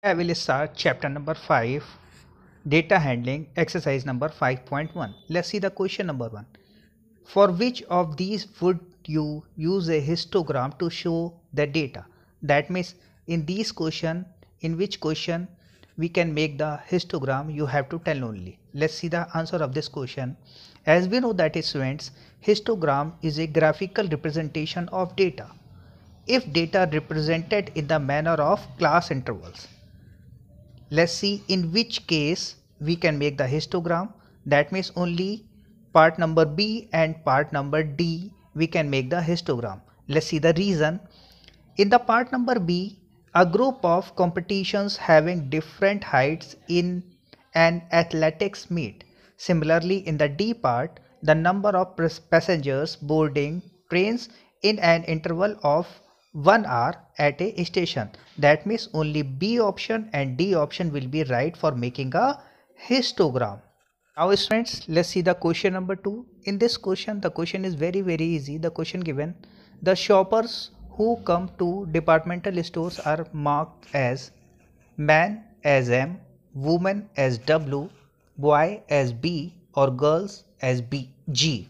I will start chapter number 5 data handling exercise number 5.1 let's see the question number 1 for which of these would you use a histogram to show the data that means in this question in which question we can make the histogram you have to tell only let's see the answer of this question as we know that students histogram is a graphical representation of data if data represented in the manner of class intervals let's see in which case we can make the histogram that means only part number B and part number D we can make the histogram let's see the reason in the part number B a group of competitions having different heights in an athletics meet similarly in the D part the number of passengers boarding trains in an interval of 1 hour at a station. That means only B option and D option will be right for making a histogram. Now friends, let's see the question number 2. In this question, the question is very very easy. The question given, the shoppers who come to departmental stores are marked as man as M, woman as W, boy as B or girls as B, G.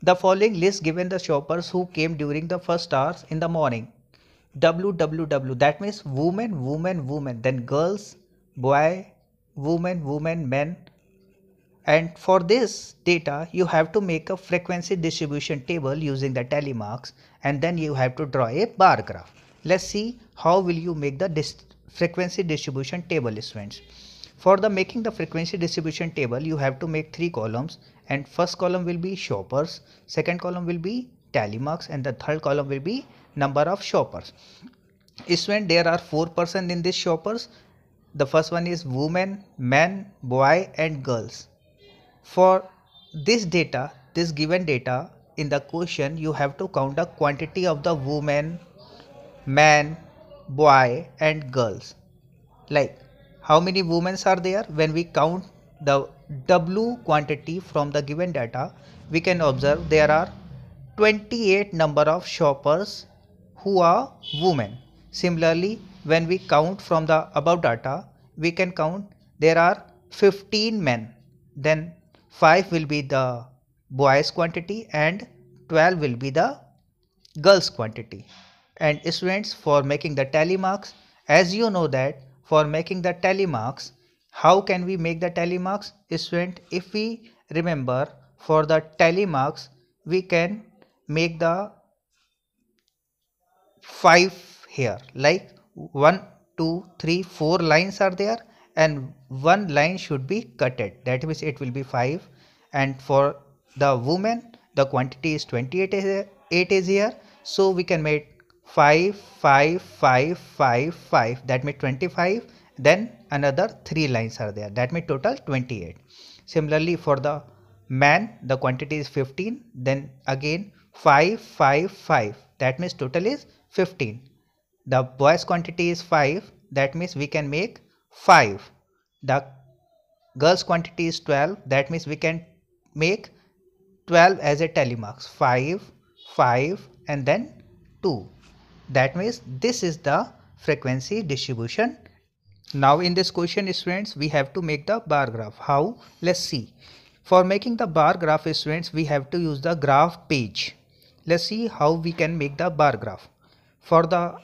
The following list given the shoppers who came during the first hours in the morning. WWW that means woman, woman, woman, then girls, boy, woman, woman, men. And for this data, you have to make a frequency distribution table using the telemarks and then you have to draw a bar graph. Let's see how will you make the dis frequency distribution table is friends. For the making the frequency distribution table, you have to make three columns and first column will be shoppers second column will be tally marks and the third column will be number of shoppers when there are four person in this shoppers the first one is women men boy and girls for this data this given data in the question you have to count the quantity of the women men boy and girls like how many women are there when we count the W quantity from the given data, we can observe there are 28 number of shoppers who are women. Similarly, when we count from the above data, we can count there are 15 men. Then 5 will be the boys quantity and 12 will be the girls quantity. And students for making the tally marks, as you know that for making the tally marks, how can we make the tally marks? Student, if we remember for the tally marks, we can make the 5 here like one, two, three, four lines are there and one line should be cutted that means it will be 5 and for the woman the quantity is 28 8 is here so we can make 5 5 5 5 5 that means 25 then another 3 lines are there that means total 28 similarly for the man the quantity is 15 then again 5 5 5 that means total is 15 the boys quantity is 5 that means we can make 5 the girls quantity is 12 that means we can make 12 as a telemarks 5 5 and then 2 that means this is the frequency distribution now in this question students we have to make the bar graph. How? Let's see. For making the bar graph students we have to use the graph page. Let's see how we can make the bar graph. For the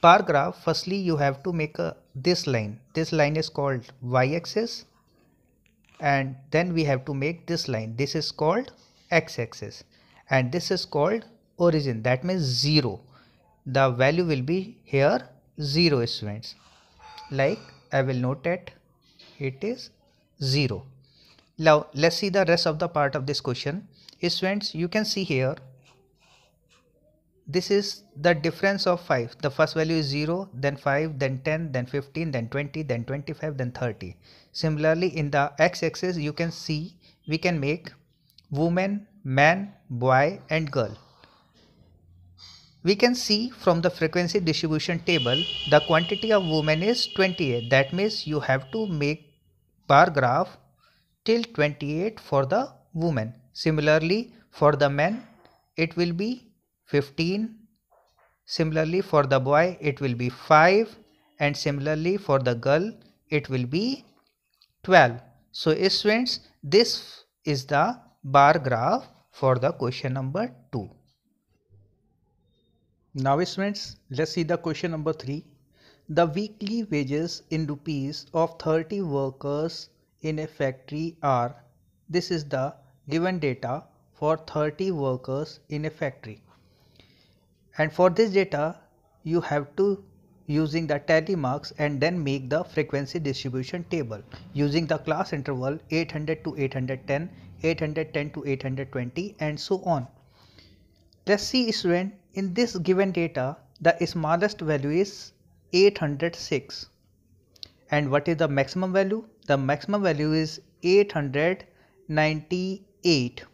bar graph firstly you have to make a, this line. This line is called y-axis and then we have to make this line. This is called x-axis and this is called origin that means 0. The value will be here 0 students like I will note that it is 0. Now let's see the rest of the part of this question. Is friends you can see here this is the difference of 5 the first value is 0 then 5 then 10 then 15 then 20 then 25 then 30 similarly in the x-axis you can see we can make woman man boy and girl we can see from the frequency distribution table the quantity of women is 28 that means you have to make bar graph till 28 for the women. Similarly for the men it will be 15 similarly for the boy it will be 5 and similarly for the girl it will be 12. So students this is the bar graph for the question number 2. Now students, let's see the question number 3. The weekly wages in rupees of 30 workers in a factory are this is the given data for 30 workers in a factory and for this data you have to using the tally marks and then make the frequency distribution table using the class interval 800 to 810 810 to 820 and so on let's see student in this given data, the smallest value is 806. And what is the maximum value? The maximum value is 898.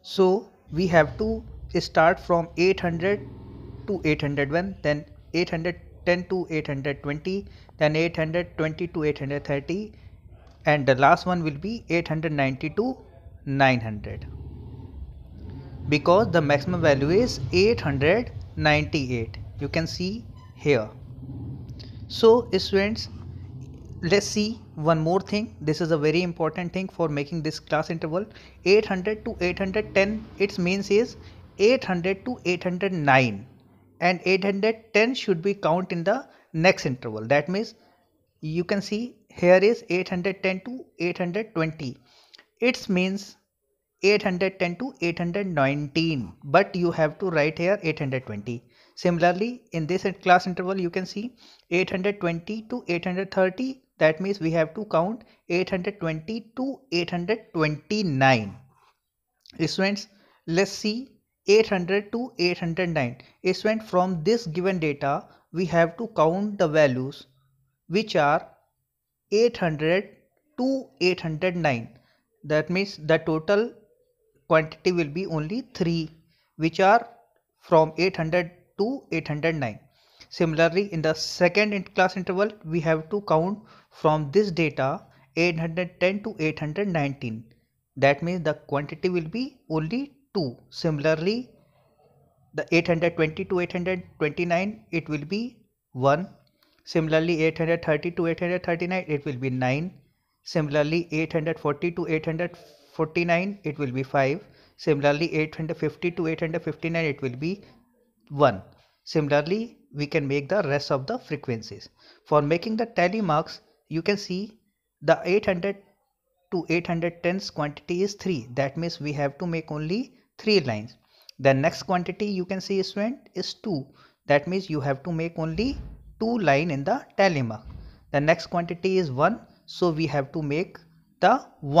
So we have to start from 800 to 801, then 810 to 820, then 820 to 830, and the last one will be 890 to 900 because the maximum value is 898 you can see here so students let's see one more thing this is a very important thing for making this class interval 800 to 810 its means is 800 to 809 and 810 should be count in the next interval that means you can see here is 810 to 820 its means 810 to 819 but you have to write here 820 similarly in this class interval you can see 820 to 830 that means we have to count 820 to 829 students let's see 800 to 809 Students, from this given data we have to count the values which are 800 to 809 that means the total quantity will be only 3 which are from 800 to 809. Similarly, in the second class interval, we have to count from this data 810 to 819. That means the quantity will be only 2. Similarly, the 820 to 829, it will be 1. Similarly, 830 to 839, it will be 9. Similarly, 840 to 850 49 it will be 5 similarly 850 to 859 it will be 1 similarly we can make the rest of the frequencies for making the tally marks you can see the 800 to eight hundred tens quantity is 3 that means we have to make only 3 lines the next quantity you can see student is 2 that means you have to make only 2 line in the tally mark the next quantity is 1 so we have to make the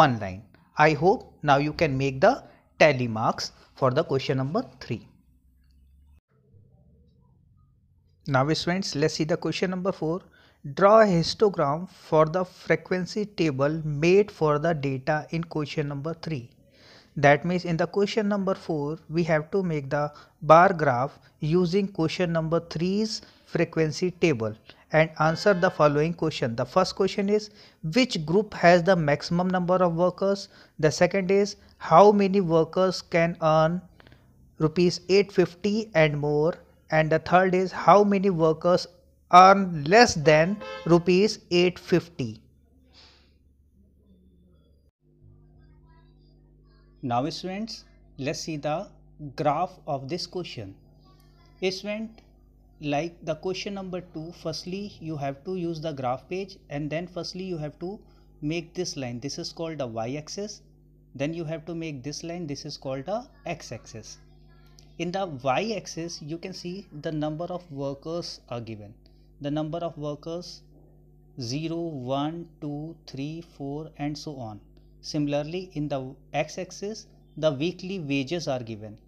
1 line I hope now you can make the tally marks for the question number 3. Now students let's see the question number 4. Draw a histogram for the frequency table made for the data in question number 3. That means in the question number 4 we have to make the bar graph using question number 3's frequency table and answer the following question. The first question is which group has the maximum number of workers? The second is how many workers can earn rupees 850 and more? And the third is how many workers earn less than rupees 850? Now students, let's see the graph of this question. Student, like the question number 2 firstly you have to use the graph page and then firstly you have to make this line this is called a y-axis then you have to make this line this is called a x-axis in the y-axis you can see the number of workers are given the number of workers 0 1 2 3 4 and so on similarly in the x-axis the weekly wages are given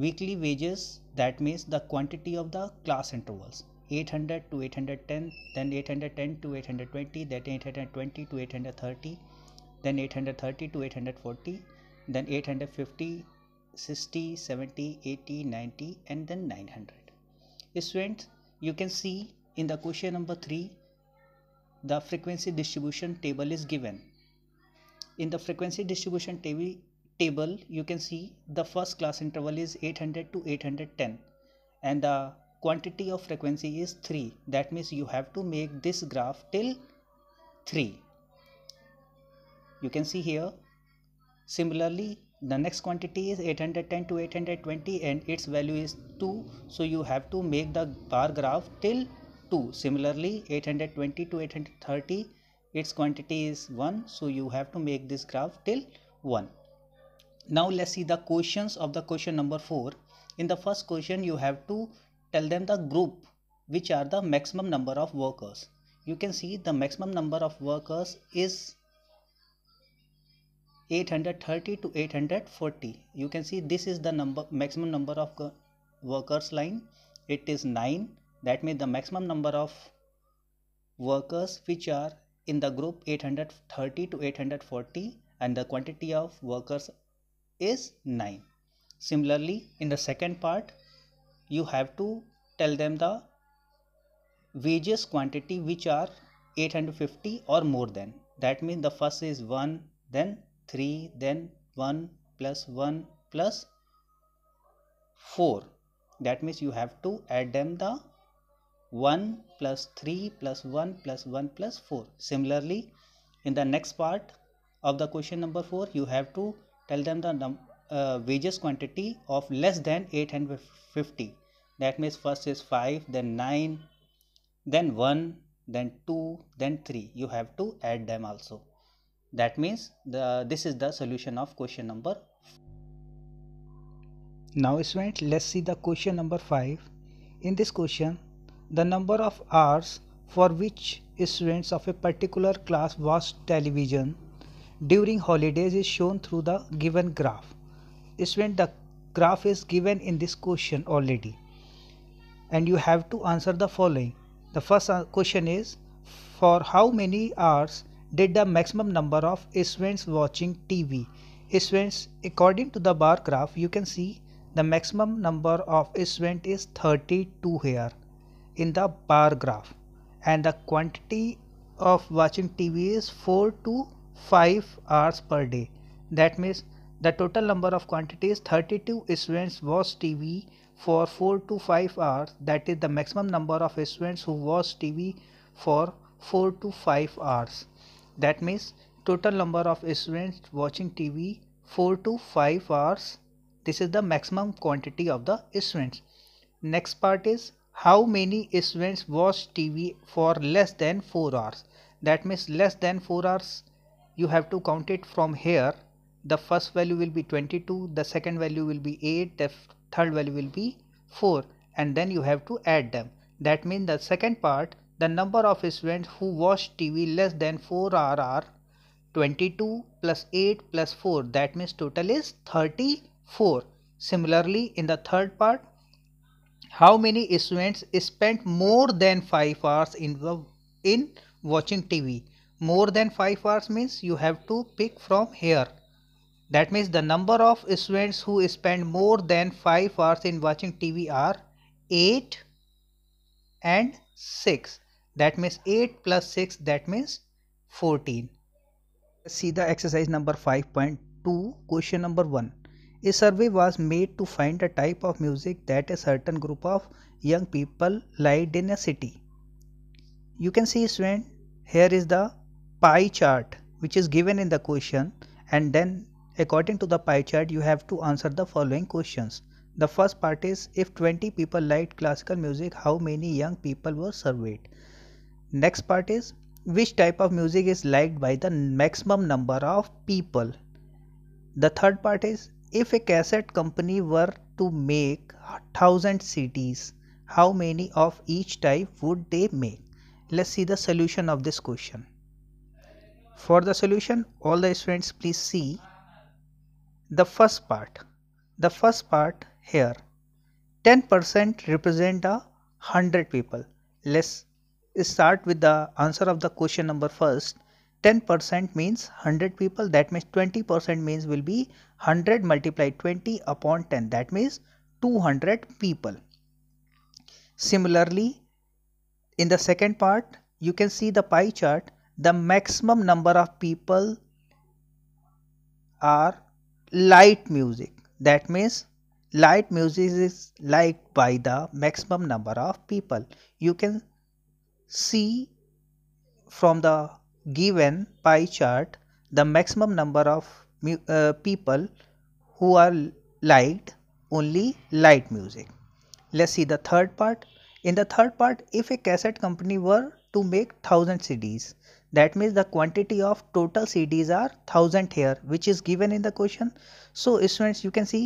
weekly wages that means the quantity of the class intervals 800 to 810 then 810 to 820 then 820 to 830 then 830 to 840 then 850 60 70 80 90 and then 900 students you can see in the question number 3 the frequency distribution table is given in the frequency distribution table table you can see the first class interval is 800 to 810 and the quantity of frequency is 3 that means you have to make this graph till 3 you can see here similarly the next quantity is 810 to 820 and its value is 2 so you have to make the bar graph till 2 similarly 820 to 830 its quantity is 1 so you have to make this graph till 1 now let's see the questions of the question number 4 in the first question you have to tell them the group which are the maximum number of workers you can see the maximum number of workers is 830 to 840 you can see this is the number maximum number of workers line it is 9 that means the maximum number of workers which are in the group 830 to 840 and the quantity of workers is 9 similarly in the second part you have to tell them the wages quantity which are 850 or more than that means the first is 1 then 3 then 1 plus 1 plus 4 that means you have to add them the 1 plus 3 plus 1 plus 1 plus 4 similarly in the next part of the question number 4 you have to tell them the num uh, wages quantity of less than 850 that means first is 5 then 9 then 1 then 2 then 3 you have to add them also that means the this is the solution of question number now students let's see the question number 5 in this question the number of hours for which students of a particular class watch television during holidays is shown through the given graph. Student, the graph is given in this question already and you have to answer the following. The first uh, question is for how many hours did the maximum number of students watching TV? Students, according to the bar graph, you can see the maximum number of students is 32 here in the bar graph and the quantity of watching TV is 4 to 5 hours per day. That means the total number of quantities 32 students watch TV for 4 to 5 hours. That is the maximum number of students who watch TV for 4 to 5 hours. That means total number of students watching TV 4 to 5 hours. This is the maximum quantity of the students. Next part is how many students watch TV for less than 4 hours. That means less than 4 hours you have to count it from here the first value will be 22 the second value will be 8 the third value will be 4 and then you have to add them that means the second part the number of students who watch TV less than 4 hour are 22 plus 8 plus 4 that means total is 34 similarly in the third part how many students spent more than 5 hours in in watching TV more than 5 hours means you have to pick from here that means the number of students who spend more than 5 hours in watching TV are 8 and 6 that means 8 plus 6 that means 14 see the exercise number 5.2 question number 1 a survey was made to find a type of music that a certain group of young people liked in a city you can see student here is the pie chart which is given in the question and then according to the pie chart you have to answer the following questions. The first part is if 20 people liked classical music how many young people were surveyed. Next part is which type of music is liked by the maximum number of people. The third part is if a cassette company were to make 1000 CDs how many of each type would they make? Let's see the solution of this question. For the solution, all the students please see the first part. The first part here 10% represent the 100 people. Let's start with the answer of the question number first. 10% means 100 people that means 20% means will be 100 multiplied 20 upon 10 that means 200 people. Similarly in the second part you can see the pie chart the maximum number of people are light music that means light music is liked by the maximum number of people you can see from the given pie chart the maximum number of uh, people who are liked only light music let's see the third part in the third part if a cassette company were to make 1000 cds that means the quantity of total CDs are 1000 here which is given in the question so students you can see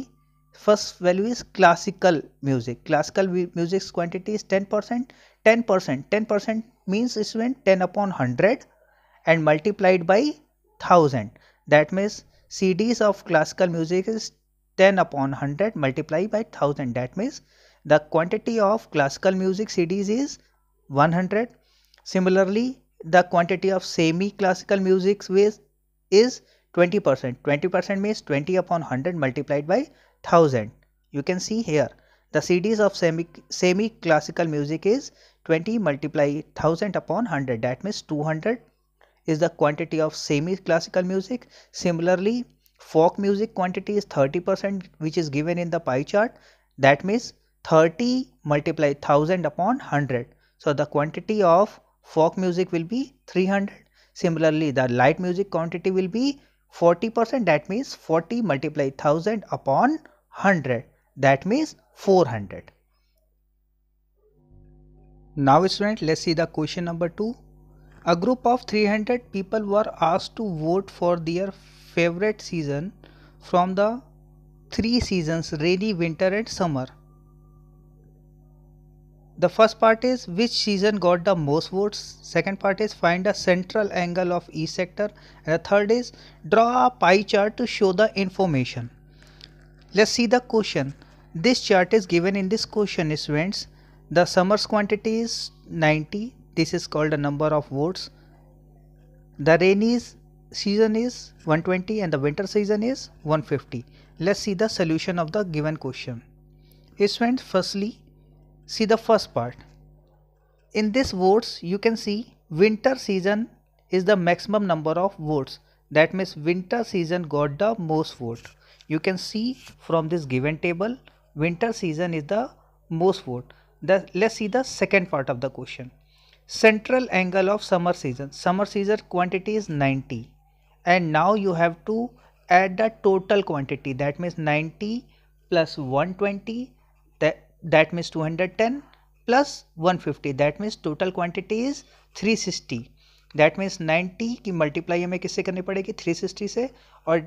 first value is classical music classical music's quantity is 10% 10% 10% means student 10 upon 100 and multiplied by 1000 that means CDs of classical music is 10 upon 100 multiplied by 1000 that means the quantity of classical music CDs is 100 similarly the quantity of semi-classical music with is 20%. 20% means 20 upon 100 multiplied by 1000. You can see here the CDs of semi, semi classical music is 20 multiplied 1000 upon 100 that means 200 is the quantity of semi classical music. Similarly folk music quantity is 30% which is given in the pie chart that means 30 multiplied 1000 upon 100. So the quantity of folk music will be 300 similarly the light music quantity will be 40% that means 40 multiplied 1000 upon 100 that means 400 now student let's see the question number 2 a group of 300 people were asked to vote for their favorite season from the three seasons rainy winter and summer the first part is which season got the most votes second part is find the central angle of each sector and the third is draw a pie chart to show the information let's see the question this chart is given in this question is students the summers quantity is 90 this is called the number of votes the rainy season is 120 and the winter season is 150 let's see the solution of the given question is students firstly see the first part in this votes you can see winter season is the maximum number of votes that means winter season got the most vote you can see from this given table winter season is the most vote the, let's see the second part of the question central angle of summer season summer season quantity is 90 and now you have to add the total quantity that means 90 plus 120 that that means 210 plus 150 that means total quantity is 360 that means 90 की multiply हमें किससे करनी पड़ेगी 360 से और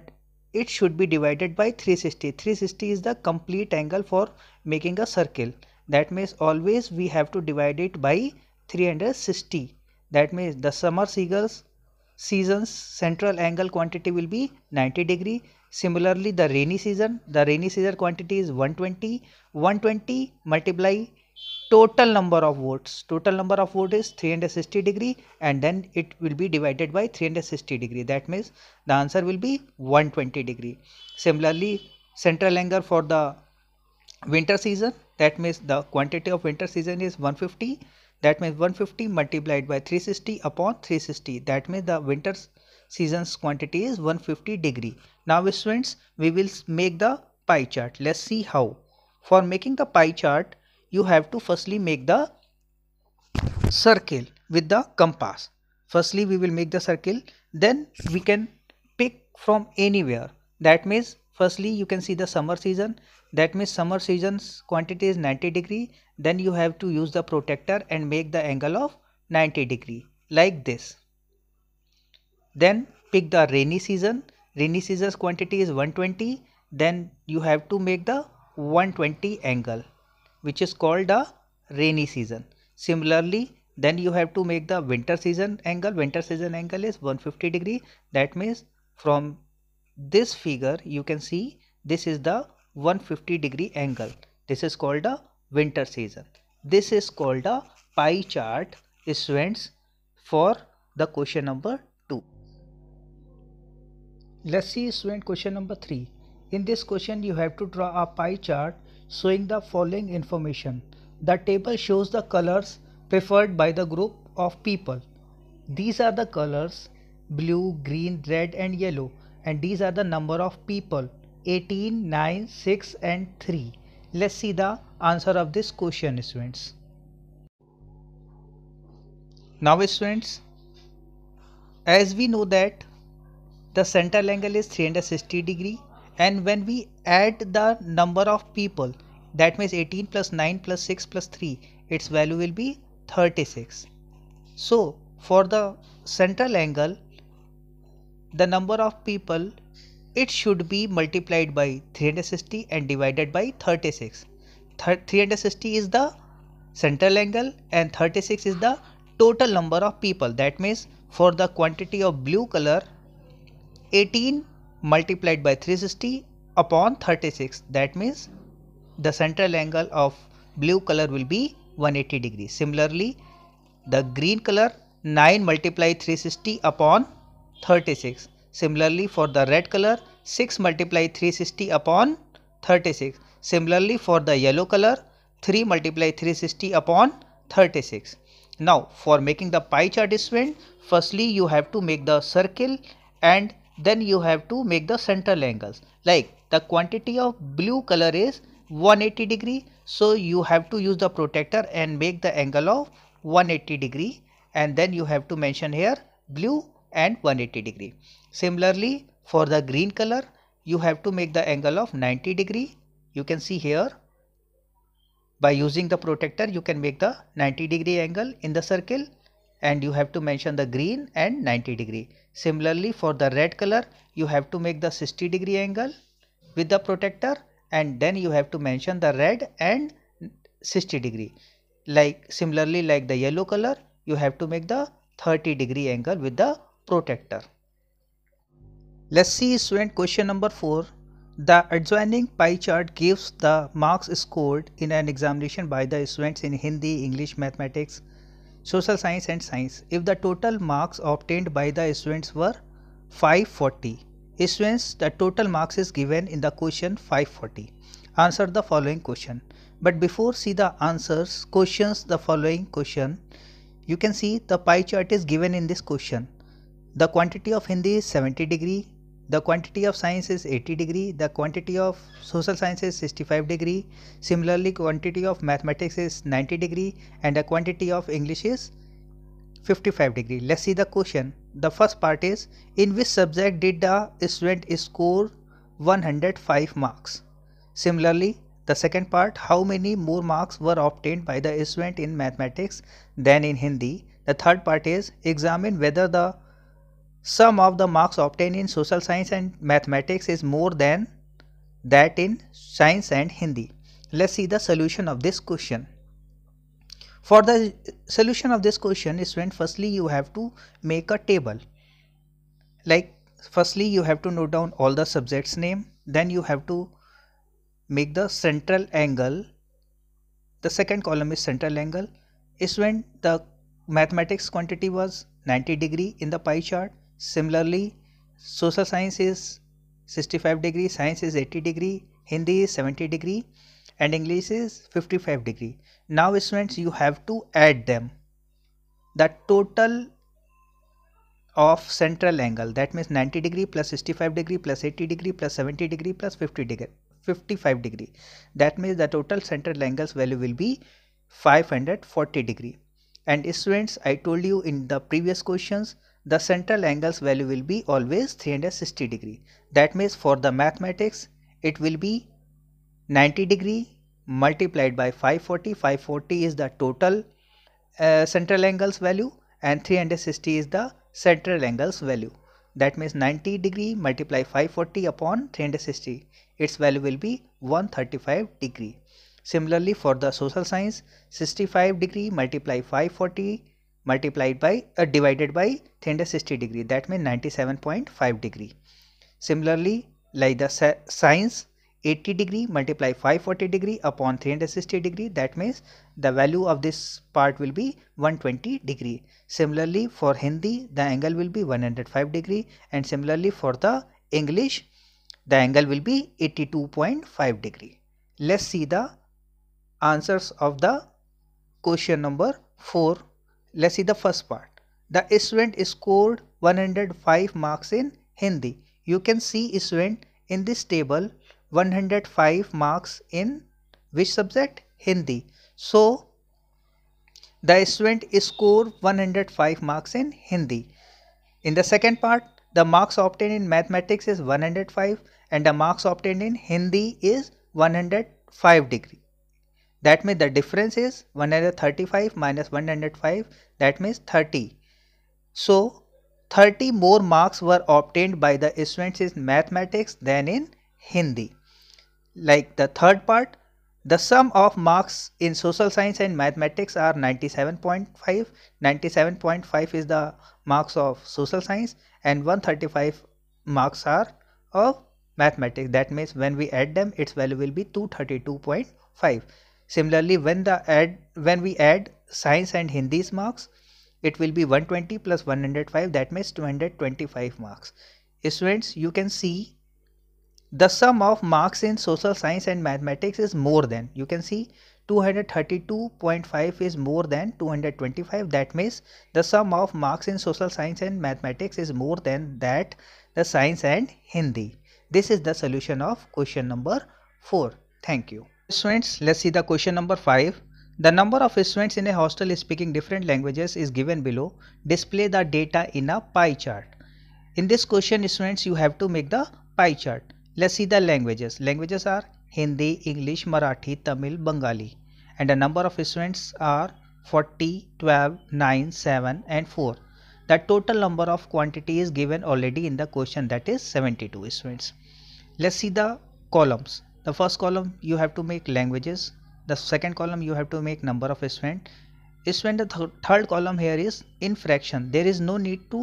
it should be divided by 360 360 is the complete angle for making a circle that means always we have to divide it by 360 that means the summer seagulls seasons central angle quantity will be 90 degree Similarly, the rainy season, the rainy season quantity is 120. 120 multiply total number of votes. Total number of votes is 360 degree and then it will be divided by 360 degree. That means the answer will be 120 degree. Similarly, central angle for the winter season, that means the quantity of winter season is 150 that means 150 multiplied by 360 upon 360 that means the winter's season's quantity is 150 degree. Now students we will make the pie chart. Let's see how. For making the pie chart you have to firstly make the circle with the compass. Firstly we will make the circle then we can pick from anywhere that means firstly you can see the summer season that means summer season's quantity is 90 degree then you have to use the protector and make the angle of 90 degree like this then pick the rainy season rainy season's quantity is 120 then you have to make the 120 angle which is called the rainy season similarly then you have to make the winter season angle winter season angle is 150 degree that means from this figure you can see this is the 150 degree angle this is called the winter season this is called a pie chart students for the question number Let's see student question number 3. In this question you have to draw a pie chart showing the following information. The table shows the colors preferred by the group of people. These are the colors blue, green, red and yellow and these are the number of people 18, 9, 6 and 3. Let's see the answer of this question students. Now students, as we know that the central angle is 360 degree and when we add the number of people that means 18 plus 9 plus 6 plus 3 its value will be 36 so for the central angle the number of people it should be multiplied by 360 and divided by thirty six. 360 is the central angle and 36 is the total number of people that means for the quantity of blue color 18 multiplied by 360 upon 36 that means the central angle of blue color will be 180 degree similarly the green color 9 multiplied 360 upon 36 similarly for the red color 6 multiplied 360 upon 36 similarly for the yellow color 3 multiplied 360 upon 36 now for making the pie chart is different firstly you have to make the circle and then you have to make the central angles like the quantity of blue color is 180 degree so you have to use the protector and make the angle of 180 degree and then you have to mention here blue and 180 degree similarly for the green color you have to make the angle of 90 degree you can see here by using the protector, you can make the 90 degree angle in the circle and you have to mention the green and 90 degree. Similarly for the red color you have to make the 60 degree angle with the protector and then you have to mention the red and 60 degree. Like similarly like the yellow color you have to make the 30 degree angle with the protector. Let's see student question number 4. The adjoining pie chart gives the marks scored in an examination by the students in Hindi, English, Mathematics, social science and science if the total marks obtained by the students were 540 students the total marks is given in the question 540 answer the following question but before see the answers questions the following question you can see the pie chart is given in this question the quantity of hindi is 70 degree the quantity of science is 80 degree, the quantity of social science is 65 degree, similarly quantity of mathematics is 90 degree and the quantity of English is 55 degree. Let's see the question. The first part is in which subject did the student score 105 marks? Similarly, the second part how many more marks were obtained by the student in mathematics than in Hindi? The third part is examine whether the Sum of the marks obtained in social science and mathematics is more than that in science and Hindi. Let's see the solution of this question. For the solution of this question student firstly you have to make a table. Like firstly you have to note down all the subjects name then you have to make the central angle. The second column is central angle is when the mathematics quantity was 90 degree in the pie chart Similarly, social science is 65 degree, science is 80 degree, Hindi is 70 degree and English is 55 degree. Now students you have to add them. The total of central angle that means 90 degree plus 65 degree plus 80 degree plus 70 degree plus 50 degree 55 degree that means the total central angles value will be 540 degree and students I told you in the previous questions the central angle's value will be always 360 degree. That means for the mathematics, it will be 90 degree multiplied by 540. 540 is the total uh, central angle's value and 360 is the central angle's value. That means 90 degree multiply 540 upon 360. Its value will be 135 degree. Similarly for the social science, 65 degree multiply 540 multiplied by uh, divided by 360 degree that means 97.5 degree similarly like the sines 80 degree multiply 540 degree upon 360 degree that means the value of this part will be 120 degree similarly for hindi the angle will be 105 degree and similarly for the english the angle will be 82.5 degree let's see the answers of the question number 4 let's see the first part the student scored 105 marks in hindi you can see student in this table 105 marks in which subject hindi so the student scored 105 marks in hindi in the second part the marks obtained in mathematics is 105 and the marks obtained in hindi is 105 degree that means the difference is 135 minus 105 that means 30. So 30 more marks were obtained by the students in mathematics than in Hindi. Like the third part the sum of marks in social science and mathematics are 97.5. 97.5 is the marks of social science and 135 marks are of mathematics. That means when we add them its value will be 232.5. Similarly, when the add when we add science and Hindi's marks, it will be 120 plus 105 that means 225 marks. Students, you can see the sum of marks in social science and mathematics is more than you can see 232.5 is more than 225 that means the sum of marks in social science and mathematics is more than that the science and Hindi. This is the solution of question number 4. Thank you. Students, let's see the question number 5. The number of students in a hostel speaking different languages is given below. Display the data in a pie chart. In this question students, you have to make the pie chart. Let's see the languages. Languages are Hindi, English, Marathi, Tamil, Bengali. And the number of students are 40, 12, 9, 7 and 4. The total number of quantity is given already in the question that is 72 students. Let's see the columns the first column you have to make languages the second column you have to make number of student student the th third column here is in fraction there is no need to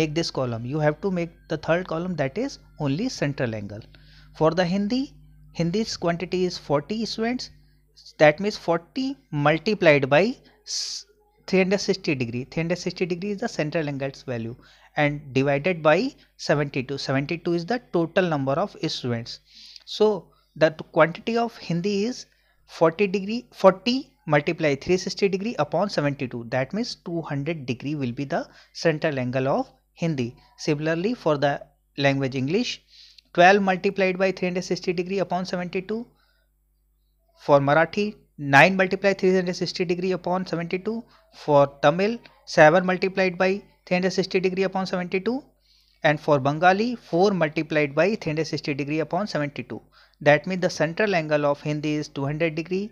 make this column you have to make the third column that is only central angle for the hindi hindi's quantity is 40 students that means 40 multiplied by 360 degree 360 degree is the central angle's value and divided by 72 72 is the total number of students so the quantity of Hindi is 40 degree 40 multiply 360 degree upon 72 that means 200 degree will be the central angle of Hindi similarly for the language English 12 multiplied by 360 degree upon 72 for Marathi 9 multiplied 360 degree upon 72 for Tamil 7 multiplied by 360 degree upon 72 and for Bengali 4 multiplied by 360 degree upon 72 that means the central angle of Hindi is 200 degree,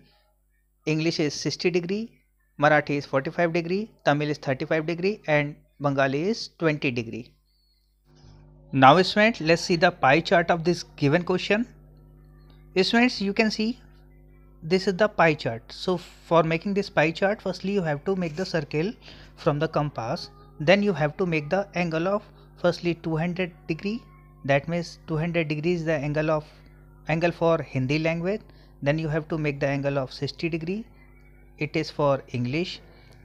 English is 60 degree, Marathi is 45 degree, Tamil is 35 degree and Bengali is 20 degree. Now students let's see the pie chart of this given question. Students you can see this is the pie chart. So for making this pie chart firstly you have to make the circle from the compass then you have to make the angle of firstly 200 degree that means 200 degree is the angle of angle for Hindi language then you have to make the angle of 60 degree it is for English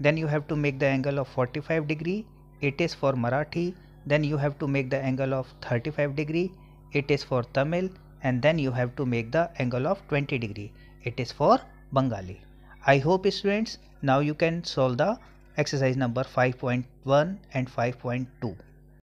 then you have to make the angle of 45 degree it is for Marathi then you have to make the angle of 35 degree it is for Tamil and then you have to make the angle of 20 degree it is for Bengali I hope students now you can solve the exercise number 5.1 and 5.2